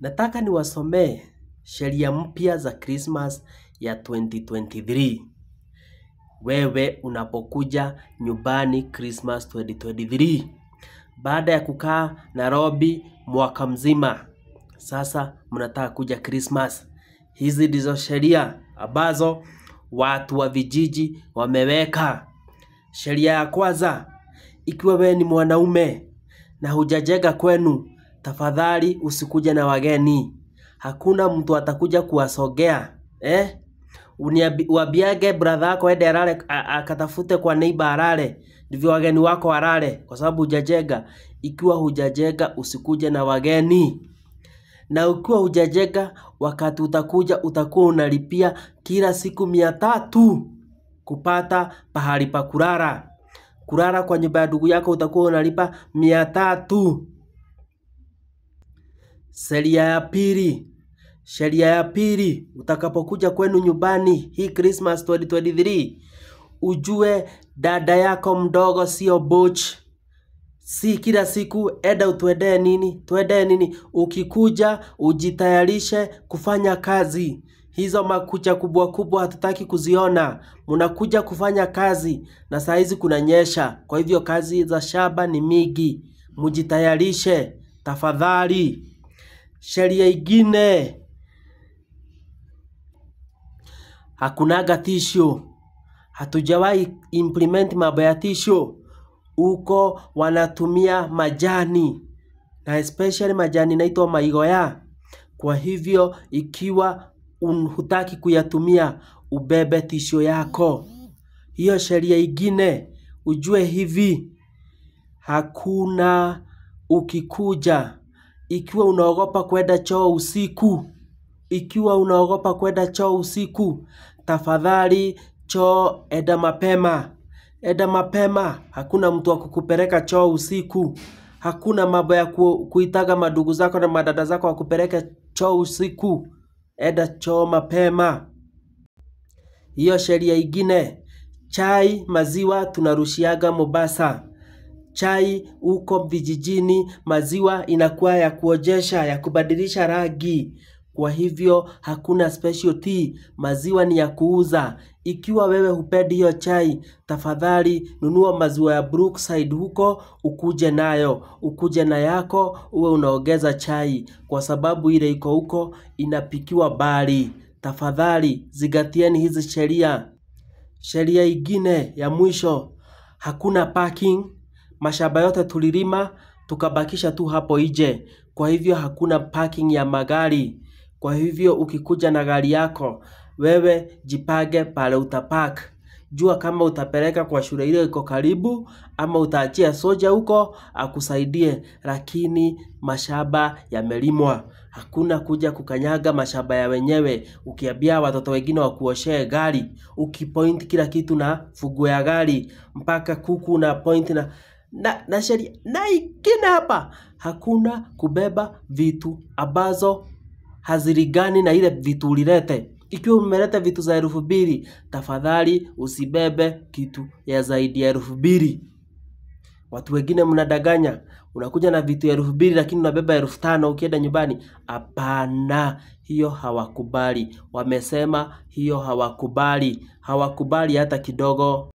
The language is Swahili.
Nataka niwasomee sheria mpya za Christmas ya 2023. Wewe unapokuja nyumbani Christmas 2023, baada ya kukaa Nairobi mwaka mzima, sasa mnataka kuja Christmas. Hizi ndizo sheria ambazo watu wa vijiji wameweka. Sheria ya kwanza, ikiwa wewe ni mwanaume na hujajega kwenu, tafadhali usikuja na wageni, hakuna mtu atakuja kuwasogea eh? Waambiage bradha yako ende arale akatafute kwa neiba arale, ndivyo wageni wako arale, kwa sababu hujajega. Ikiwa hujajega usikuje na wageni, na ukiwa hujajega, wakati utakuja utakuwa unalipia kila siku mia tatu kupata pahali pa kulala. Kulala kwa nyumba ya ndugu yako utakuwa unalipa mia tatu. Sheria ya pili, sheria ya pili, utakapokuja kwenu nyumbani hii Christmas 2023 ujue dada yako mdogo sio boch, Si kila siku eda utwendee nini, twendee nini. Ukikuja ujitayarishe kufanya kazi. Hizo makucha kubwa kubwa hatutaki kuziona. Mnakuja kufanya kazi na saa hizi nyesha kwa hivyo kazi za shamba ni mingi. Mujitayarishe tafadhali sheria ingine hakunaga tisho, hatujawahi implement mambo ya tisho huko, wanatumia majani na especially majani inaitwa maigoya. Kwa hivyo ikiwa hutaki kuyatumia, ubebe tisho yako. Hiyo sheria ingine, ujue hivi hakuna ukikuja ikiwa unaogopa kwenda choo usiku, ikiwa unaogopa kwenda choo usiku, tafadhali choo enda mapema, enda mapema. Hakuna mtu wa kukupeleka choo usiku, hakuna mambo ya ku, kuitaga madugu zako na madada zako kupeleka choo usiku. Enda choo mapema. Hiyo sheria ingine, chai maziwa tunarushiaga Mombasa chai huko vijijini, maziwa inakuwa ya kuojesha, ya kubadilisha rangi. Kwa hivyo hakuna special tea, maziwa ni ya kuuza. Ikiwa wewe hupendi hiyo chai, tafadhali nunua maziwa ya Brookside huko, ukuje nayo, ukuje na yako, uwe unaongeza chai, kwa sababu ile iko huko inapikiwa bali Tafadhali zingatieni hizi sheria. Sheria ingine ya mwisho, hakuna parking mashamba yote tulilima tukabakisha tu hapo nje, kwa hivyo hakuna parking ya magari. Kwa hivyo ukikuja na gari yako wewe jipage pale utapark. Jua kama utapeleka kwa shule ile iko karibu ama utaachia soja huko akusaidie, lakini mashamba yamelimwa, hakuna kuja kukanyaga mashamba ya wenyewe, ukiambia watoto wengine wakuoshee gari, ukipoint kila kitu na fugu ya gari, mpaka kuku na point na na, na sheria na ikina hapa hakuna kubeba vitu ambazo hazirigani na ile vitu ulilete. Ikiwa umeleta vitu za elfu mbili, tafadhali usibebe kitu ya zaidi ya elfu mbili. Watu wengine mnadanganya, unakuja na vitu ya elfu mbili lakini unabeba elfu tano ukienda nyumbani. Hapana, hiyo hawakubali. Wamesema hiyo hawakubali, hawakubali hata kidogo.